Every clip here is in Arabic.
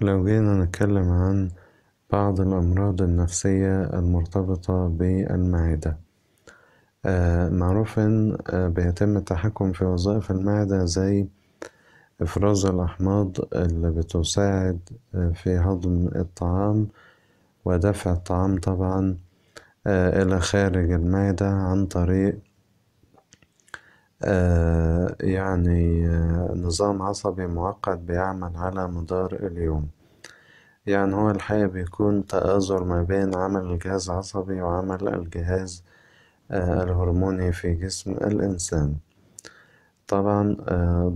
لو جينا نتكلم عن بعض الأمراض النفسية المرتبطة بالمعدة آه، معروف إن آه، بيتم التحكم في وظائف المعدة زي إفراز الأحماض اللي بتساعد آه، في هضم الطعام ودفع الطعام طبعا إلى خارج المعدة عن طريق آه، يعني آه، نظام عصبي معقد بيعمل على مدار اليوم يعني هو الحقيقة بيكون تآزر ما بين عمل الجهاز العصبي وعمل الجهاز آه، الهرموني في جسم الإنسان طبعا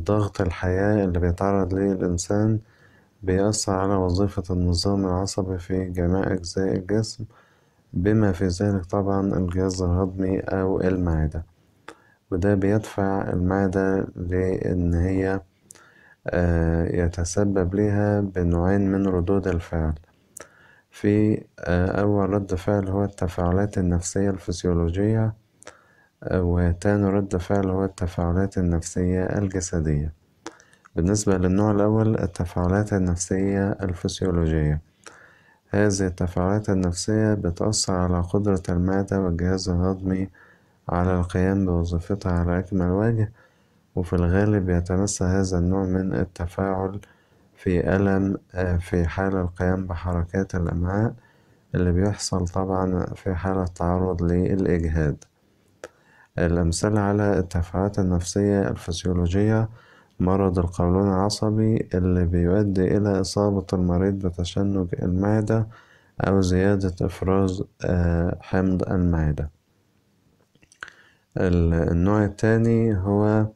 ضغط الحياة اللي بيتعرض ليه الإنسان بيأثر على وظيفة النظام العصبي في جميع أجزاء الجسم بما في ذلك طبعا الجهاز الهضمي أو المعدة وده بيدفع المعدة لأن هي آه، يتسبب لها بنوعين من ردود الفعل في آه، أول رد فعل هو التفاعلات النفسية الفسيولوجية آه، وتاني رد فعل هو التفاعلات النفسية الجسدية بالنسبة للنوع الأول التفاعلات النفسية الفسيولوجية هذه التفاعلات النفسية بتأثر على قدرة المعدة والجهاز الهضمي على القيام بوظيفتها على أكمل وجه وفي الغالب يتمسى هذا النوع من التفاعل في ألم آه، في حال القيام بحركات الأمعاء اللي بيحصل طبعا في حالة التعرض للإجهاد الأمثلة على التفاعلات النفسية الفسيولوجية مرض القولون العصبي اللي بيؤدي إلى إصابة المريض بتشنج المعدة أو زيادة إفراز آه، حمض المعدة النوع التاني هو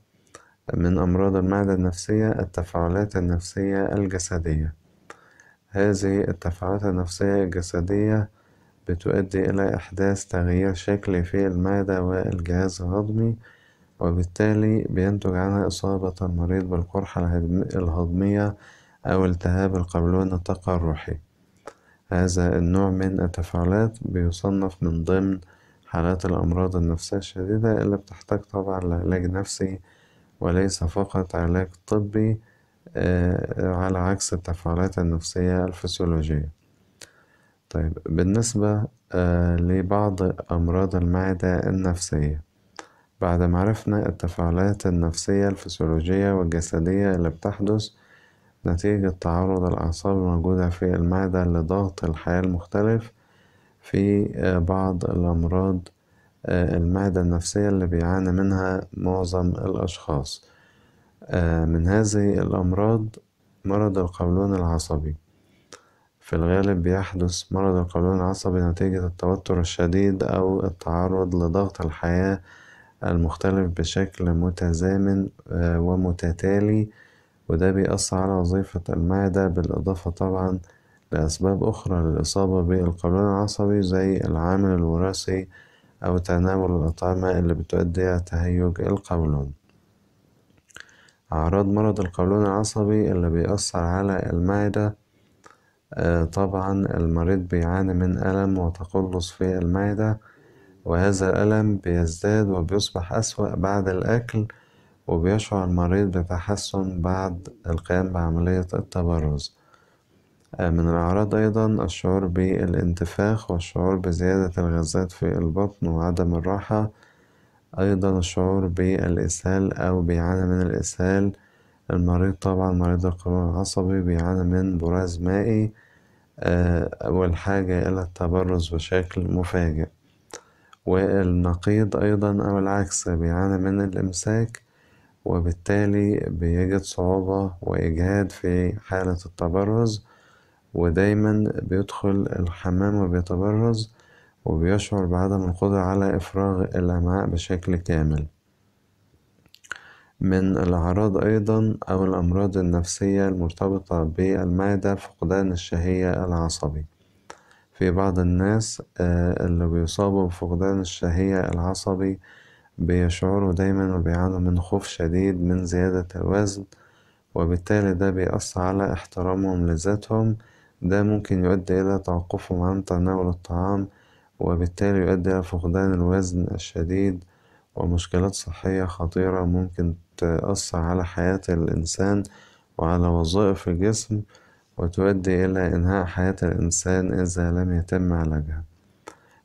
من أمراض المعدة النفسية التفاعلات النفسية الجسدية هذه التفاعلات النفسية الجسدية بتؤدي إلى إحداث تغيير شكلي في المعدة والجهاز الهضمي وبالتالي بينتج عنها إصابة المريض بالقرحة الهضمية أو التهاب القولون التقرحي هذا النوع من التفاعلات بيصنف من ضمن حالات الأمراض النفسية الشديدة اللي بتحتاج طبعا لعلاج نفسي وليس فقط علاج طبي آه، على عكس التفاعلات النفسية الفسيولوجية طيب بالنسبة آه، لبعض أمراض المعدة النفسية بعد ما عرفنا التفاعلات النفسية الفسيولوجية والجسدية اللي بتحدث نتيجة تعرض الأعصاب الموجودة في المعدة لضغط الحياة المختلف في آه، بعض الأمراض آه، المعدة النفسية اللي بيعاني منها معظم الأشخاص آه، من هذه الأمراض مرض القولون العصبي في الغالب بيحدث مرض القولون العصبي نتيجة التوتر الشديد أو التعرض لضغط الحياة المختلف بشكل متزامن ومتتالي وده بيأثر على وظيفة المعدة بالإضافة طبعا لأسباب أخرى للإصابة بالقولون العصبي زي العامل الوراثي أو تناول الأطعمة اللي بتؤدي إلى تهيج القولون أعراض مرض القولون العصبي اللي بيأثر على المعدة آه، طبعا المريض بيعاني من ألم وتقلص في المعدة وهذا الألم بيزداد وبيصبح أسوأ بعد الأكل وبيشعر المريض بتحسن بعد القيام بعملية التبرز آه، من الأعراض أيضا الشعور بالانتفاخ والشعور بزيادة الغازات في البطن وعدم الراحة أيضا الشعور بالإسهال أو بيعاني من الإسهال المريض طبعا مريض القولون العصبي بيعاني من براز مائي آه، والحاجة إلى التبرز بشكل مفاجئ والنقيض أيضا أو العكس بيعاني من الإمساك وبالتالي بيجد صعوبة وإجهاد في حالة التبرز ودايما بيدخل الحمام وبيتبرز وبيشعر بعدم القدرة على إفراغ الأمعاء بشكل كامل من الأعراض أيضا أو الأمراض النفسية المرتبطة بالمعدة فقدان الشهية العصبي في بعض الناس آه، اللي بيصابوا بفقدان الشهية العصبي بيشعروا دايما وبيعانوا من خوف شديد من زيادة الوزن وبالتالي ده بيأثر على احترامهم لذاتهم ده ممكن يؤدي إلى توقفهم عن تناول الطعام وبالتالي يؤدي إلى فقدان الوزن الشديد ومشكلات صحية خطيرة ممكن تأثر على حياة الإنسان وعلى وظائف الجسم وتؤدي إلى إنهاء حياة الإنسان إذا لم يتم علاجها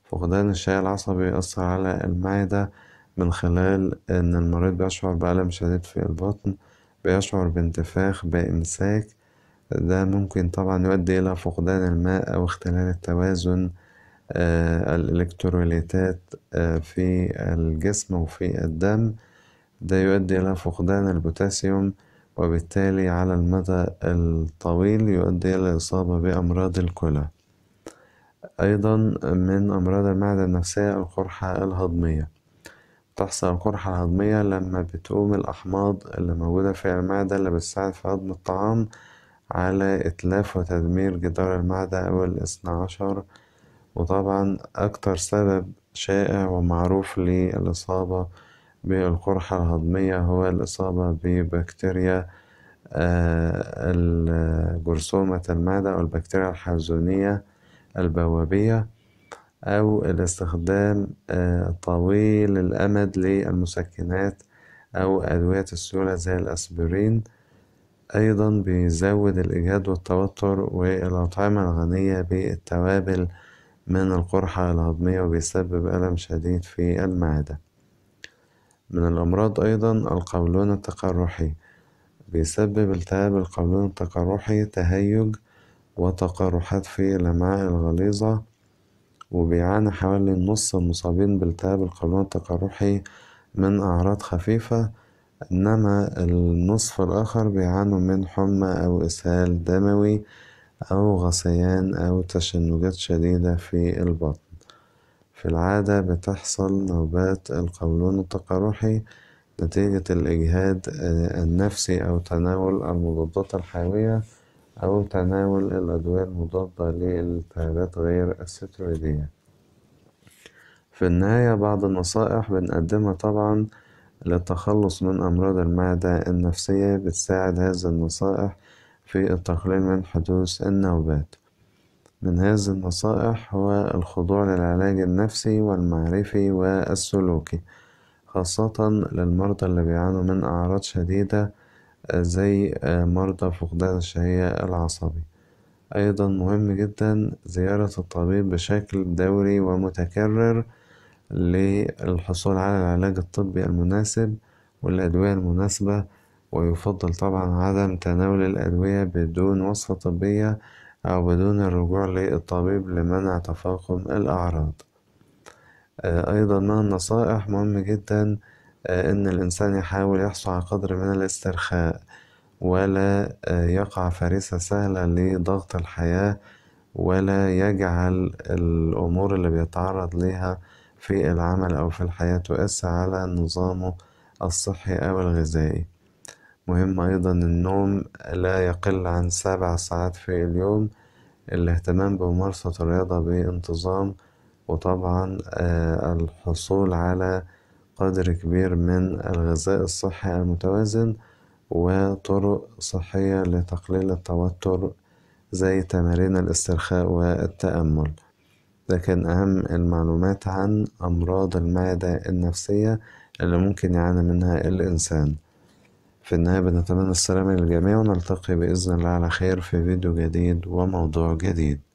فقدان الشيء العصبي يؤثر على المعدة من خلال إن المريض بيشعر بألم شديد في البطن بيشعر بانتفاخ بإمساك ده ممكن طبعا يؤدي إلى فقدان الماء أو اختلال التوازن آه، الإلكتروليتات آه، في الجسم وفي الدم ده يؤدي إلى فقدان البوتاسيوم وبالتالي على المدى الطويل يؤدي إلى الإصابة بأمراض الكلى أيضا من أمراض المعدة النفسية القرحة الهضمية تحصل القرحة الهضمية لما بتقوم الأحماض اللي موجودة في المعدة اللي بتساعد في هضم الطعام على إتلاف وتدمير جدار المعدة أول الاثنى عشر وطبعا أكتر سبب شائع ومعروف للإصابة بالقرحة الهضمية هو الإصابة ببكتيريا آه، جرثومة المعدة أو البكتيريا الحلزونية البوابية أو الاستخدام آه، طويل الأمد للمسكنات أو أدوية السيولة زي الأسبرين. أيضا بيزود الإجهاد والتوتر والأطعمة الغنية بالتوابل من القرحة الهضمية وبيسبب ألم شديد في المعدة من الأمراض أيضا القولون التقرحي بيسبب التهاب القولون التقرحي تهيج وتقرحات في الأمعاء الغليظة وبيعاني حوالي نص المصابين بالتهاب القولون التقرحي من أعراض خفيفة إنما النصف الآخر بيعانوا من حمى أو إسهال دموي أو غثيان أو تشنجات شديدة في البطن في العادة بتحصل نوبات القولون التقرحي نتيجة الإجهاد النفسي أو تناول المضادات الحيوية أو تناول الأدوية المضادة للالتهابات غير السترويدية في النهاية بعض النصائح بنقدمها طبعا للتخلص من أمراض المعدة النفسية بتساعد هذه النصائح في التقليل من حدوث النوبات من هذه النصائح هو الخضوع للعلاج النفسي والمعرفي والسلوكي خاصة للمرضى اللي بيعانوا من أعراض شديدة زي آه، مرضى فقدان الشهية العصبي أيضا مهم جدا زيارة الطبيب بشكل دوري ومتكرر للحصول على العلاج الطبي المناسب والأدوية المناسبة ويفضل طبعا عدم تناول الأدوية بدون وصفة طبية أو بدون الرجوع للطبيب لمنع تفاقم الأعراض آه، أيضا من النصائح مهم جدا آه، إن الإنسان يحاول يحصل على قدر من الاسترخاء ولا آه، يقع فريسة سهلة لضغط الحياة ولا يجعل الأمور اللي بيتعرض ليها في العمل أو في الحياة تؤثر على نظامه الصحي أو الغذائي مهم أيضا النوم لا يقل عن سبع ساعات في اليوم الاهتمام بممارسة الرياضة بانتظام وطبعا آه، الحصول على قدر كبير من الغذاء الصحي المتوازن وطرق صحية لتقليل التوتر زي تمارين الاسترخاء والتأمل ده كان أهم المعلومات عن أمراض المعدة النفسية اللي ممكن يعاني منها الإنسان في النهاية بنتمنى السلامة للجميع ونلتقي بإذن الله على خير في فيديو جديد وموضوع جديد